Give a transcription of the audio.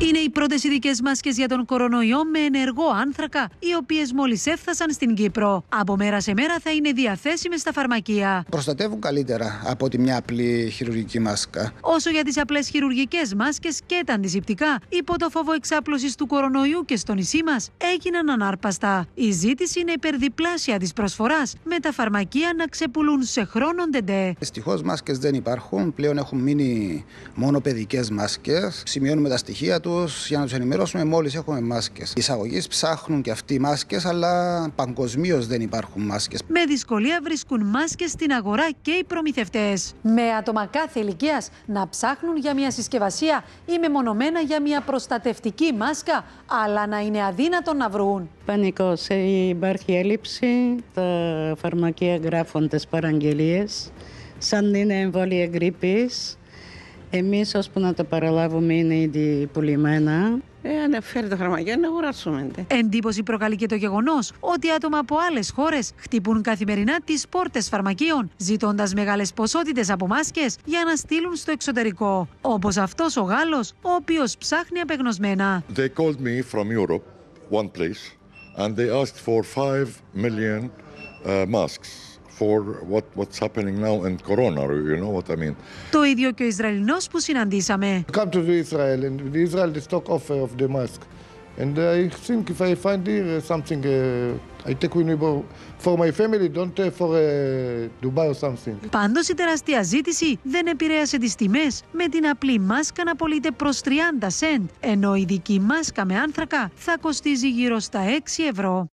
Είναι οι πρώτες ειδικές μάσκες για τον κορονοϊό με ενεργό άνθρακα, οι οποίες μόλις έφτασαν στην Κύπρο. Από μέρα σε μέρα θα είναι διαθέσιμες στα φαρμακεία. Προστατεύουν καλύτερα από τη μια απλή χειρουργική μάσκα. Όσο για τις απλές χειρουργικές μάσκες και τα αντισηπτικά, υπό το φόβο εξάπλωσης του κορονοϊού και στο νησί μας έγιναν ανάρπαστα. Η ζήτηση είναι υπερδιπλάσια της προσφοράς, με τα φαρμακεία να ξεπουλούν σε χρόνο τεντέ. Δυστυχώς μάσκες δεν υπάρχουν. Πλέον έχουν μείνει μόνο παιδικές μάσκες. Σημειώνουμε τα στοιχεία για να τους ενημερώσουμε μόλις έχουμε μάσκες. Οι εισαγωγείς ψάχνουν και αυτοί μάσκες, αλλά παγκοσμίως δεν υπάρχουν μάσκες. Με δυσκολία βρίσκουν μάσκες στην αγορά και οι προμηθευτές. Με άτομα κάθε ηλικίας να ψάχνουν για μια συσκευασία ή μεμονωμένα για μια προστατευτική μάσκα, αλλά να είναι αδύνατο να βρουν. Πανικό. Υπάρχει έλλειψη. Τα φαρμακεία γράφουν τις παραγγελίες. Σαν είναι εμβόλια γρήπης, εμείς ώσπου να τα παραλάβουμε είναι ήδη πουλημένα. Ε, αν φέρει το χρωμαγιό να αγοράσουμε. Εντύπωση προκαλεί και το γεγονός ότι άτομα από άλλες χώρες χτυπούν καθημερινά τις πόρτες φαρμακείων, ζητώντας μεγάλες ποσότητες από για να στείλουν στο εξωτερικό. Όπως αυτός ο Γάλλος, ο οποίος ψάχνει απεγνωσμένα. They called me from Europe, one place, and they asked for what, what's happening now in Corona, you know what I mean. Το ίδιο και ο Ισραηλινός που συναντήσαμε. Come to Israel and the Israel the stock offer of the mask. And I think if I find here something, uh, I take with me for my family, don't uh, for uh, Dubai or something. Πάντως η τεράστια ζήτηση δεν επηρέασε τις τιμές, με την απλή μάσκα να πωλείται προς 30 σεντ, ενώ η δική μάσκα με άνθρακα θα κοστίζει γύρω στα 6 ευρώ.